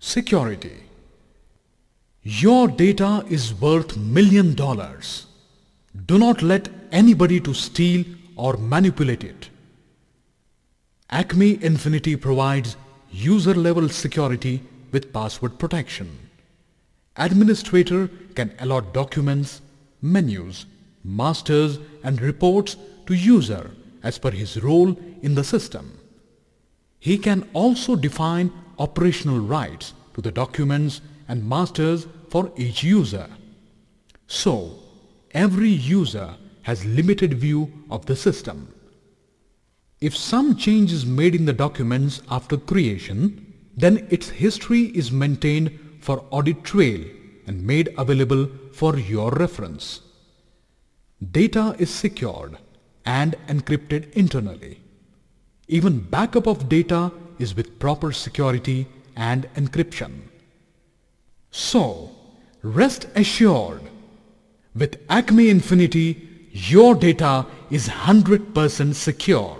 Security. Your data is worth million dollars. Do not let anybody to steal or manipulate it. Acme Infinity provides user-level security with password protection. Administrator can allot documents, menus, masters and reports to user as per his role in the system. He can also define operational rights to the documents and masters for each user. So, every user has limited view of the system. If some change is made in the documents after creation, then its history is maintained for audit trail and made available for your reference. Data is secured and encrypted internally. Even backup of data is with proper security and encryption. So, rest assured, with Acme Infinity, your data is 100% secure.